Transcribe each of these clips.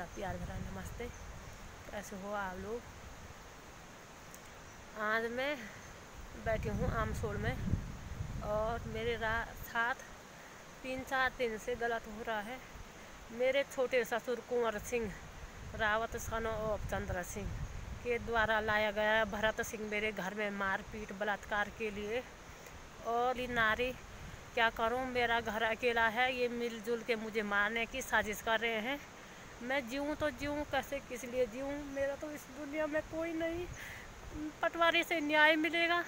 मेरा प्यार भरा नमस्ते कैसे हो आप लोग आज मैं बैठी हूँ सोल में और मेरे साथ तीन चार दिन से गलत हो रहा है मेरे छोटे ससुर कुंवर सिंह रावत सन और चंद्र सिंह के द्वारा लाया गया भरत सिंह मेरे घर में मारपीट बलात्कार के लिए और ये नारी क्या करूं मेरा घर अकेला है ये मिलजुल के मुझे मारने की साजिश कर रहे हैं मैं जीऊँ तो जीऊँ कैसे किस लिए जीऊँ मेरा तो इस दुनिया में कोई नहीं पटवारी से न्याय मिलेगा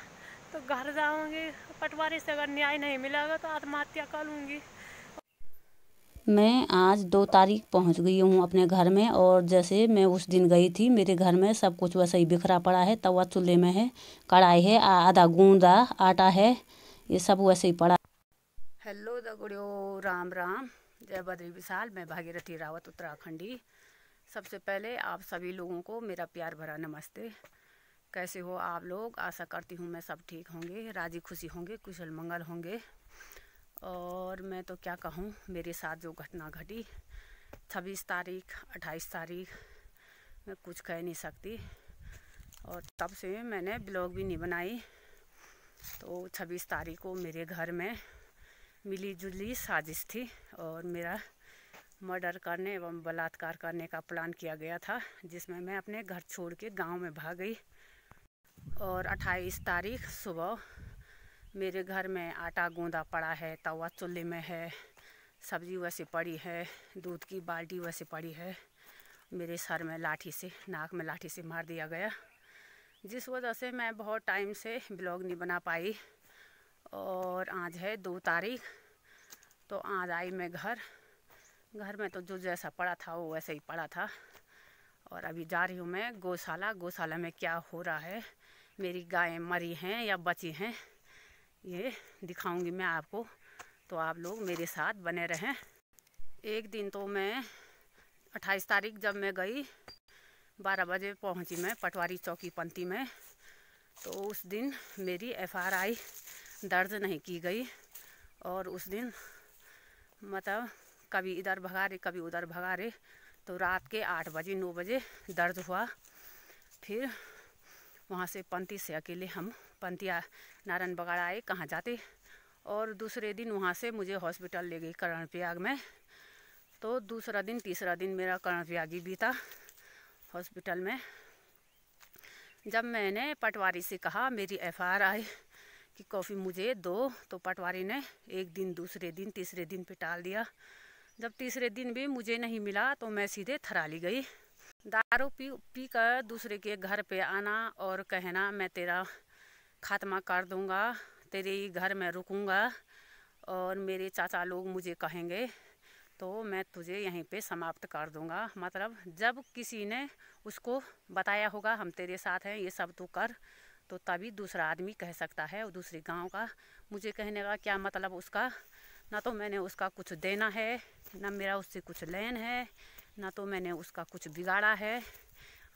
तो घर जाऊँगी पटवारी से अगर न्याय नहीं मिलेगा तो आत्महत्या कर लूँगी मैं आज दो तारीख पहुंच गई हूं अपने घर में और जैसे मैं उस दिन गई थी मेरे घर में सब कुछ वैसे ही बिखरा पड़ा है तवा चूल्हे में है कढ़ाई है आधा गूंदा आटा है ये सब वैसे ही पड़ा हेलो दगड़ियों राम राम जय बद्री विशाल मैं भागीरथी रावत उत्तराखंडी सबसे पहले आप सभी लोगों को मेरा प्यार भरा नमस्ते कैसे हो आप लोग आशा करती हूँ मैं सब ठीक होंगे राजी खुशी होंगे कुशल मंगल होंगे और मैं तो क्या कहूँ मेरे साथ जो घटना घटी छब्बीस तारीख अट्ठाईस तारीख मैं कुछ कह नहीं सकती और तब से मैंने ब्लॉग भी नहीं बनाई तो छब्बीस तारीख को मेरे घर में मिली जुली साजिश थी और मेरा मर्डर करने एवं बलात्कार करने का प्लान किया गया था जिसमें मैं अपने घर छोड़ के गाँव में भाग गई और 28 तारीख सुबह मेरे घर में आटा गूंदा पड़ा है तवा चूल्हे में है सब्जी वैसे पड़ी है दूध की बाल्टी वैसे पड़ी है मेरे सर में लाठी से नाक में लाठी से मार दिया गया जिस वजह से मैं बहुत टाइम से ब्लॉग नहीं बना पाई और आज है दो तारीख तो आज आई मैं घर घर में तो जो जैसा पड़ा था वो वैसे ही पड़ा था और अभी जा रही हूँ मैं गौशाला गौशाला में क्या हो रहा है मेरी गायें मरी हैं या बची हैं ये दिखाऊंगी मैं आपको तो आप लोग मेरे साथ बने रहें एक दिन तो मैं 28 तारीख जब मैं गई 12 बजे पहुंची मैं पटवारी चौकी पंथी में तो उस दिन मेरी एफआरआई दर्ज नहीं की गई और उस दिन मतलब कभी इधर भगा रहे कभी उधर भगा रहे तो रात के आठ बजे नौ बजे दर्द हुआ फिर वहाँ से पंती से अकेले हम पंतिया नारायण बगाड़ आए कहाँ जाते और दूसरे दिन वहाँ से मुझे हॉस्पिटल ले गई करण प्रयाग में तो दूसरा दिन तीसरा दिन मेरा करण प्रयाग ही बीता हॉस्पिटल में जब मैंने पटवारी से कहा मेरी एफ आई कि कॉफ़ी मुझे दो तो पटवारी ने एक दिन दूसरे दिन तीसरे दिन पे टाल दिया जब तीसरे दिन भी मुझे नहीं मिला तो मैं सीधे थराली गई दारू पी पी कर दूसरे के घर पे आना और कहना मैं तेरा खात्मा कर दूँगा तेरे ही घर में रुकूँगा और मेरे चाचा लोग मुझे कहेंगे तो मैं तुझे यहीं पे समाप्त कर दूँगा मतलब जब किसी ने उसको बताया होगा हम तेरे साथ हैं ये सब तू कर तो तभी दूसरा आदमी कह सकता है और दूसरे गांव का मुझे कहने का क्या मतलब उसका ना तो मैंने उसका कुछ देना है ना मेरा उससे कुछ लेन है ना तो मैंने उसका कुछ बिगाड़ा है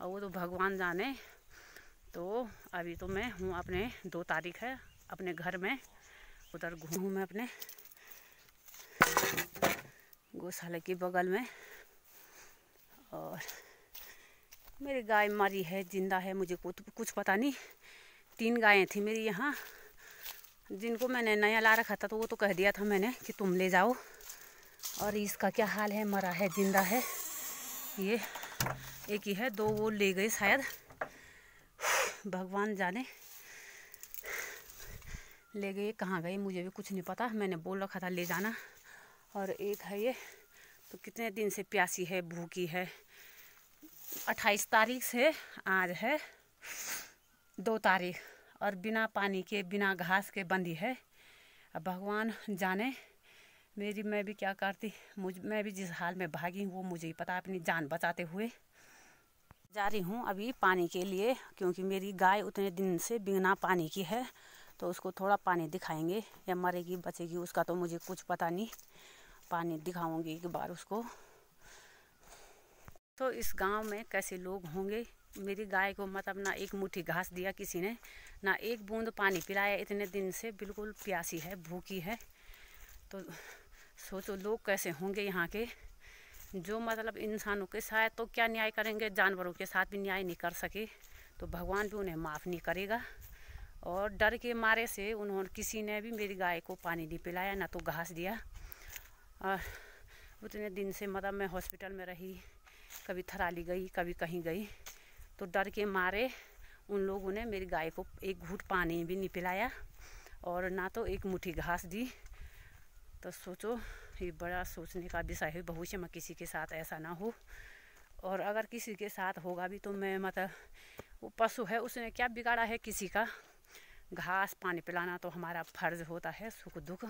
और वो तो भगवान जाने तो अभी तो मैं हूँ अपने दो तारीख है अपने घर में उधर घूमूँ मैं अपने गौशाला के बगल में और मेरी गाय मारी है जिंदा है मुझे कुछ पता नहीं तीन गायें थी मेरी यहाँ जिनको मैंने नया ला रखा था तो वो तो कह दिया था मैंने कि तुम ले जाओ और इसका क्या हाल है मरा है जिंदा है ये एक ही है दो वो ले गए शायद भगवान जाने ले गए कहाँ गए मुझे भी कुछ नहीं पता मैंने बोल रखा था ले जाना और एक है ये तो कितने दिन से प्यासी है भूखी है अट्ठाईस तारीख से आज है दो तारीख और बिना पानी के बिना घास के बंदी है अब भगवान जाने मेरी मैं भी क्या करती मुझ मैं भी जिस हाल में भागी वो मुझे ही पता अपनी जान बचाते हुए जा रही हूँ अभी पानी के लिए क्योंकि मेरी गाय उतने दिन से बिना पानी की है तो उसको थोड़ा पानी दिखाएंगे या मरेगी बचेगी उसका तो मुझे कुछ पता नहीं पानी दिखाऊंगी एक बार उसको तो इस गांव में कैसे लोग होंगे मेरी गाय को मतलब ना एक मुट्ठी घास दिया किसी ने ना एक बूंद पानी पिलाया इतने दिन से बिल्कुल प्यासी है भूखी है तो सोचो लोग कैसे होंगे यहाँ के जो मतलब इंसानों के साथ तो क्या न्याय करेंगे जानवरों के साथ भी न्याय नहीं कर सके तो भगवान भी उन्हें माफ़ नहीं करेगा और डर के मारे से उन्होंने किसी ने भी मेरी गाय को पानी नहीं पिलाया ना तो घास दिया और उतने दिन से मतलब मैं हॉस्पिटल में रही कभी थराली गई कभी कहीं गई तो डर के मारे उन लोगों ने मेरी गाय को एक घूट पानी भी नहीं पिलाया और ना तो एक मुट्ठी घास दी तो सोचो ये बड़ा सोचने का विषय है भविष्य में किसी के साथ ऐसा ना हो और अगर किसी के साथ होगा भी तो मैं मतलब वो पशु है उसने क्या बिगाड़ा है किसी का घास पानी पिलाना तो हमारा फर्ज होता है सुख दुख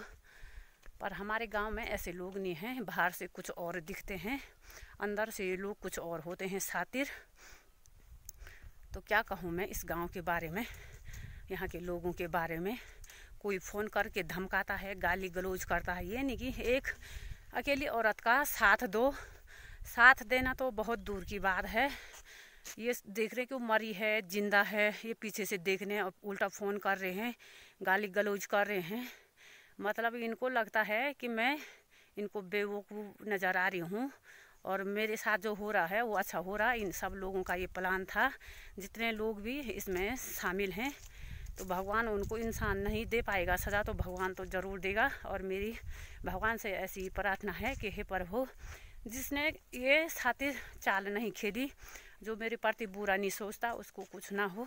पर हमारे गांव में ऐसे लोग नहीं हैं बाहर से कुछ और दिखते हैं अंदर से ये लोग कुछ और होते हैं सातिर तो क्या कहूँ मैं इस गांव के बारे में यहाँ के लोगों के बारे में कोई फ़ोन करके धमकाता है गाली गलौज करता है ये नहीं कि एक अकेली औरत का साथ दो साथ देना तो बहुत दूर की बात है ये देख रहे हैं कि वो मरी है जिंदा है ये पीछे से देखने और उल्टा फ़ोन कर रहे हैं गाली गलौज कर रहे हैं मतलब इनको लगता है कि मैं इनको बेवकूफ़ नज़र आ रही हूँ और मेरे साथ जो हो रहा है वो अच्छा हो रहा इन सब लोगों का ये प्लान था जितने लोग भी इसमें शामिल हैं तो भगवान उनको इंसान नहीं दे पाएगा सज़ा तो भगवान तो ज़रूर देगा और मेरी भगवान से ऐसी प्रार्थना है कि हे प्रभु जिसने ये साथी चाल नहीं खेली जो मेरे प्रति बुरा नहीं सोचता उसको कुछ ना हो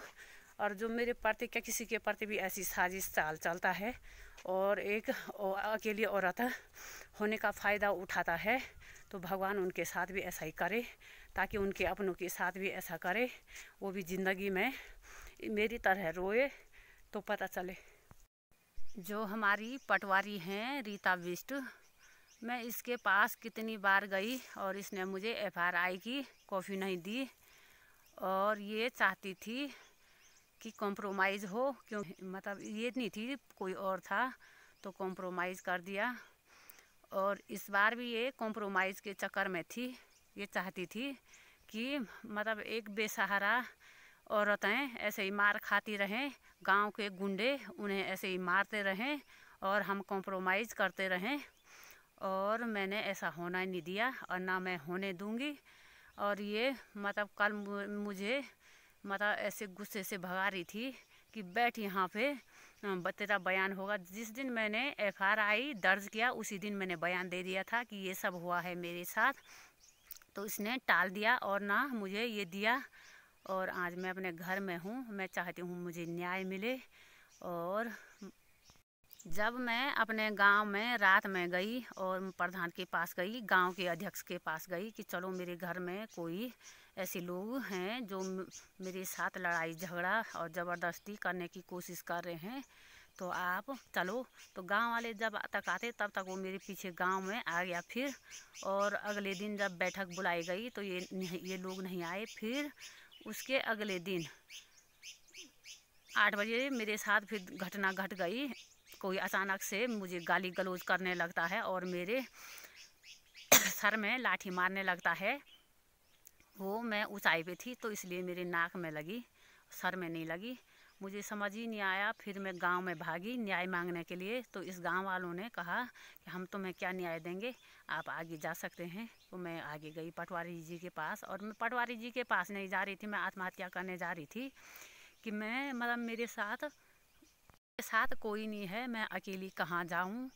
और जो मेरे प्रति क्या किसी के प्रति भी ऐसी साजिश चाल चलता है और एक अकेली औरत होने का फ़ायदा उठाता है तो भगवान उनके साथ भी ऐसा ही करे ताकि उनके अपनों के साथ भी ऐसा करे वो भी ज़िंदगी में मेरी तरह रोए तो पता चले जो हमारी पटवारी हैं रीता बिस्ट मैं इसके पास कितनी बार गई और इसने मुझे एफ आर आई की कॉफ़ी नहीं दी और ये चाहती थी कि कॉम्प्रोमाइज़ हो क्यों मतलब ये नहीं थी कोई और था तो कॉम्प्रोमाइज़ कर दिया और इस बार भी ये कॉम्प्रोमाइज़ के चक्कर में थी ये चाहती थी कि मतलब एक बेसहारा औरतें ऐसे ही मार खाती रहें गांव के गुंडे उन्हें ऐसे ही मारते रहें और हम कॉम्प्रोमाइज़ करते रहें और मैंने ऐसा होना नहीं दिया और ना मैं होने दूंगी और ये मतलब कल मुझे मतलब ऐसे गुस्से से भगा रही थी कि बैठ यहाँ पे तेरा बयान होगा जिस दिन मैंने एफआरआई दर्ज किया उसी दिन मैंने बयान दे दिया था कि ये सब हुआ है मेरे साथ तो इसने टाल दिया और ना मुझे ये दिया और आज मैं अपने घर में हूँ मैं चाहती हूँ मुझे न्याय मिले और जब मैं अपने गांव में रात में गई और प्रधान के पास गई गांव के अध्यक्ष के पास गई कि चलो मेरे घर में कोई ऐसे लोग हैं जो मेरे साथ लड़ाई झगड़ा और ज़बरदस्ती करने की कोशिश कर रहे हैं तो आप चलो तो गांव वाले जब तक आते तब तक वो मेरे पीछे गांव में आ गया फिर और अगले दिन जब बैठक बुलाई गई तो ये ये लोग नहीं आए फिर उसके अगले दिन आठ बजे मेरे साथ फिर घटना घट गई कोई अचानक से मुझे गाली गलौज करने लगता है और मेरे सर में लाठी मारने लगता है वो मैं ऊंचाई पे थी तो इसलिए मेरे नाक में लगी सर में नहीं लगी मुझे समझ ही नहीं आया फिर मैं गांव में भागी न्याय मांगने के लिए तो इस गांव वालों ने कहा कि हम तुम्हें क्या न्याय देंगे आप आगे जा सकते हैं तो मैं आगे गई पटवारी जी के पास और मैं पटवारी जी के पास नहीं जा रही थी मैं आत्महत्या करने जा रही थी कि मैं मतलब मेरे साथ मेरे साथ कोई नहीं है मैं अकेली कहाँ जाऊँ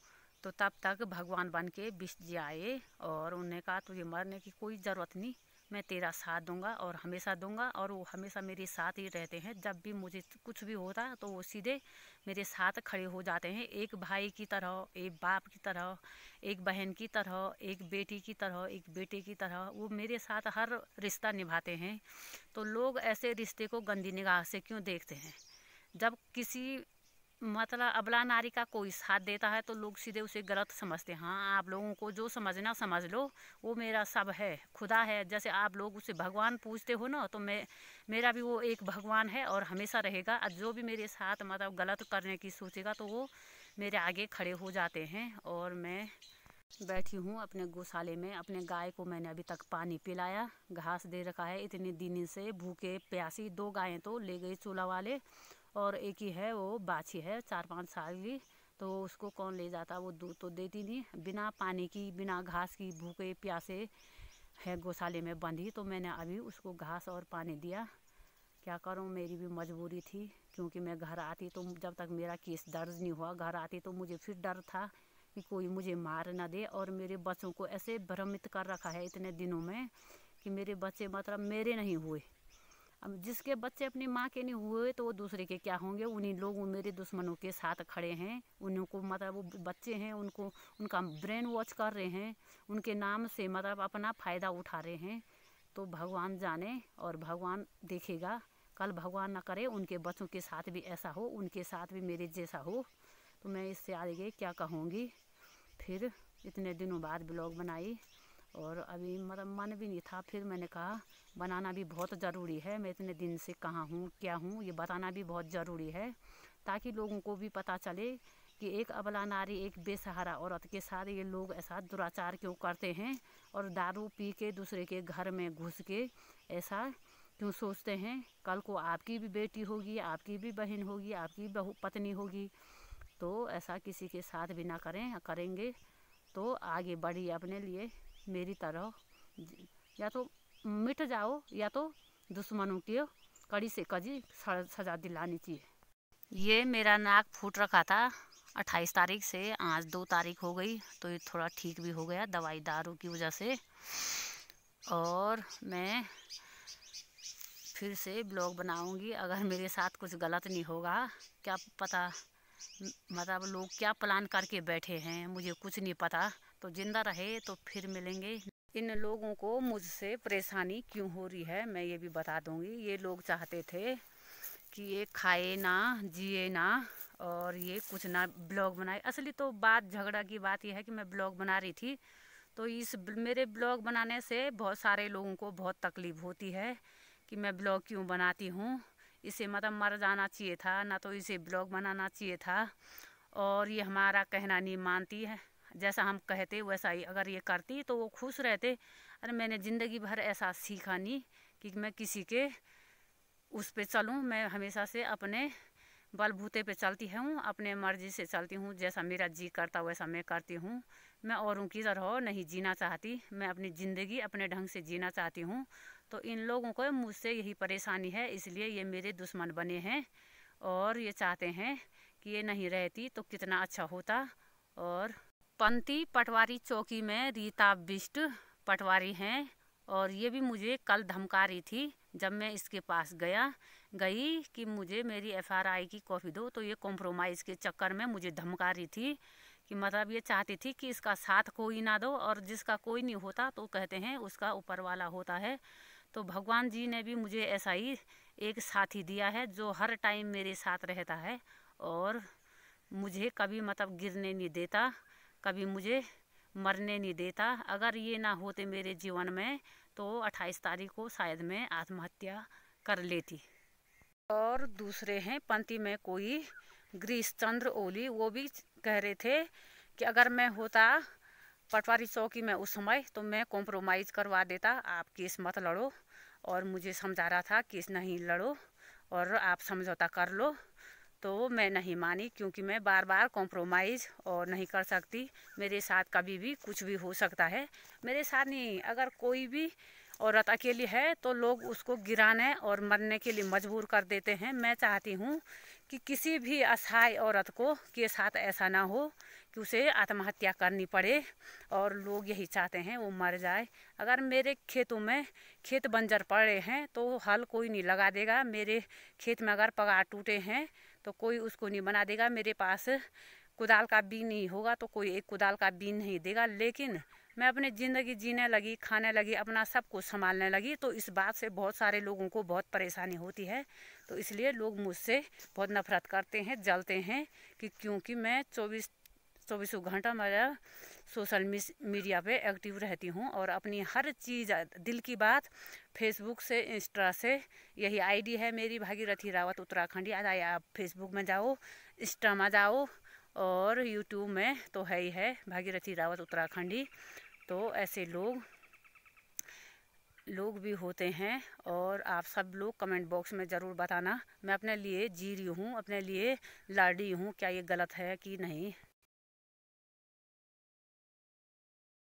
तो तब तक भगवान बन के विष्ट जी आए और उन्होंने कहा तुझे मरने की कोई ज़रूरत नहीं मैं तेरा साथ दूंगा और हमेशा दूंगा और वो हमेशा मेरे साथ ही रहते हैं जब भी मुझे कुछ भी होता तो वो सीधे मेरे साथ खड़े हो जाते हैं एक भाई की तरह एक बाप की तरह एक बहन की तरह एक बेटी की तरह एक बेटे की तरह वो मेरे साथ हर रिश्ता निभाते हैं तो लोग ऐसे रिश्ते को गंदी निगाह से क्यों देखते हैं जब किसी मतलब अबला नारी का कोई साथ देता है तो लोग सीधे उसे गलत समझते हैं हाँ आप लोगों को जो समझना समझ लो वो मेरा सब है खुदा है जैसे आप लोग उसे भगवान पूछते हो ना तो मैं मेरा भी वो एक भगवान है और हमेशा रहेगा जो भी मेरे साथ मतलब गलत करने की सोचेगा तो वो मेरे आगे खड़े हो जाते हैं और मैं बैठी हूँ अपने गौशाले में अपने गाय को मैंने अभी तक पानी पिलाया घास दे रखा है इतने दिन से भूखे प्यासी दो गायें तो ले गए चूल्हा वाले और एक ही है वो बाछी है चार पाँच साल की तो उसको कौन ले जाता वो दूध तो देती नहीं बिना पानी की बिना घास की भूखे प्यासे है गौशाले में बंधी तो मैंने अभी उसको घास और पानी दिया क्या करूँ मेरी भी मजबूरी थी क्योंकि मैं घर आती तो जब तक मेरा केस दर्ज नहीं हुआ घर आती तो मुझे फिर डर था कि कोई मुझे मार ना दे और मेरे बच्चों को ऐसे भ्रमित कर रखा है इतने दिनों में कि मेरे बच्चे मतलब मेरे नहीं हुए अब जिसके बच्चे अपनी माँ के नहीं हुए तो वो दूसरे के क्या होंगे उन्हीं लोग मेरे दुश्मनों के साथ खड़े हैं उनको मतलब वो बच्चे हैं उनको उनका ब्रेन वॉच कर रहे हैं उनके नाम से मतलब अपना फ़ायदा उठा रहे हैं तो भगवान जाने और भगवान देखेगा कल भगवान ना करे उनके बच्चों के साथ भी ऐसा हो उनके साथ भी मेरे जैसा हो तो मैं इससे आगे क्या कहूँगी फिर इतने दिनों बाद ब्लॉग बनाई और अभी मतलब मन भी नहीं था फिर मैंने कहा बनाना भी बहुत ज़रूरी है मैं इतने दिन से कहाँ हूँ क्या हूँ ये बताना भी बहुत ज़रूरी है ताकि लोगों को भी पता चले कि एक अबला नारी एक बेसहारा औरत के साथ ये लोग ऐसा दुराचार क्यों करते हैं और दारू पी के दूसरे के घर में घुस के ऐसा क्यों सोचते हैं कल को आपकी भी बेटी होगी आपकी भी बहन होगी आपकी बहु पत्नी होगी तो ऐसा किसी के साथ भी ना करें करेंगे तो आगे बढ़िए अपने लिए मेरी तरह या तो मिट जाओ या तो दुश्मनों की कड़ी से कड़ी सजा दिलानी चाहिए ये मेरा नाक फूट रखा था अट्ठाईस तारीख से आज दो तारीख हो गई तो ये थोड़ा ठीक भी हो गया दवाई दारू की वजह से और मैं फिर से ब्लॉग बनाऊंगी अगर मेरे साथ कुछ गलत नहीं होगा क्या पता मतलब लोग क्या प्लान करके बैठे हैं मुझे कुछ नहीं पता तो ज़िंदा रहे तो फिर मिलेंगे इन लोगों को मुझसे परेशानी क्यों हो रही है मैं ये भी बता दूँगी ये लोग चाहते थे कि ये खाए ना जिए ना और ये कुछ ना ब्लॉग बनाए असली तो बात झगड़ा की बात यह है कि मैं ब्लॉग बना रही थी तो इस मेरे ब्लॉग बनाने से बहुत सारे लोगों को बहुत तकलीफ़ होती है कि मैं ब्लॉग क्यों बनाती हूँ इसे मतलब मर जाना चाहिए था ना तो इसे ब्लॉग बनाना चाहिए था और ये हमारा कहना नहीं मानती है जैसा हम कहते वैसा ही अगर ये करती तो वो खुश रहते अरे मैंने ज़िंदगी भर ऐसा सीखा नहीं कि मैं किसी के उस पर चलूँ मैं हमेशा से अपने बलबूते पे चलती हूँ अपने मर्जी से चलती हूँ जैसा मेरा जी करता वैसा मैं करती हूँ मैं औरों की तरह नहीं जीना चाहती मैं अपनी ज़िंदगी अपने ढंग से जीना चाहती हूँ तो इन लोगों को मुझसे यही परेशानी है इसलिए ये मेरे दुश्मन बने हैं और ये चाहते हैं कि ये नहीं रहती तो कितना अच्छा होता और पंती पटवारी चौकी में रीता बिष्ट पटवारी हैं और ये भी मुझे कल धमका रही थी जब मैं इसके पास गया गई कि मुझे मेरी एफआरआई की कॉपी दो तो ये कॉम्प्रोमाइज़ के चक्कर में मुझे धमका रही थी कि मतलब ये चाहती थी कि इसका साथ कोई ना दो और जिसका कोई नहीं होता तो कहते हैं उसका ऊपर वाला होता है तो भगवान जी ने भी मुझे ऐसा ही एक साथी दिया है जो हर टाइम मेरे साथ रहता है और मुझे कभी मतलब गिरने नहीं देता कभी मुझे मरने नहीं देता अगर ये ना होते मेरे जीवन में तो 28 तारीख को शायद मैं आत्महत्या कर लेती और दूसरे हैं पंक्ति में कोई ग्रीस चंद्र ओली वो भी कह रहे थे कि अगर मैं होता पटवारी चौकी में उस समय तो मैं कॉम्प्रोमाइज़ करवा देता आप केस मत लड़ो और मुझे समझा रहा था केस नहीं लड़ो और आप समझौता कर लो तो मैं नहीं मानी क्योंकि मैं बार बार कॉम्प्रोमाइज़ और नहीं कर सकती मेरे साथ कभी भी कुछ भी हो सकता है मेरे साथ नहीं अगर कोई भी औरत अकेली है तो लोग उसको गिराने और मरने के लिए मजबूर कर देते हैं मैं चाहती हूँ कि किसी भी असहाय औरत को के साथ ऐसा ना हो कि उसे आत्महत्या करनी पड़े और लोग यही चाहते हैं वो मर जाए अगर मेरे खेतों में खेत बंजर पड़े हैं तो हल कोई नहीं लगा देगा मेरे खेत में अगर पगार टूटे हैं तो कोई उसको नहीं बना देगा मेरे पास कुदाल का बीन नहीं होगा तो कोई एक कुदाल का बीन नहीं देगा लेकिन मैं अपने ज़िंदगी जीने लगी खाने लगी अपना सब कुछ संभालने लगी तो इस बात से बहुत सारे लोगों को बहुत परेशानी होती है तो इसलिए लोग मुझसे बहुत नफरत करते हैं जलते हैं कि क्योंकि मैं चौबीस चौबीसों घंटा मेरा सोशल मीडिया पे एक्टिव रहती हूँ और अपनी हर चीज़ दिल की बात फेसबुक से इंस्टा से यही आईडी है मेरी भागीरथी रावत उत्तराखंड याद आया आप फेसबुक में जाओ इंस्टा में जाओ और यूट्यूब में तो है ही है भागीरथी रावत उत्तराखंडी तो ऐसे लोग लोग भी होते हैं और आप सब लोग कमेंट बॉक्स में ज़रूर बताना मैं अपने लिए जी रही हूँ अपने लिए लाड़ी हूँ क्या ये गलत है कि नहीं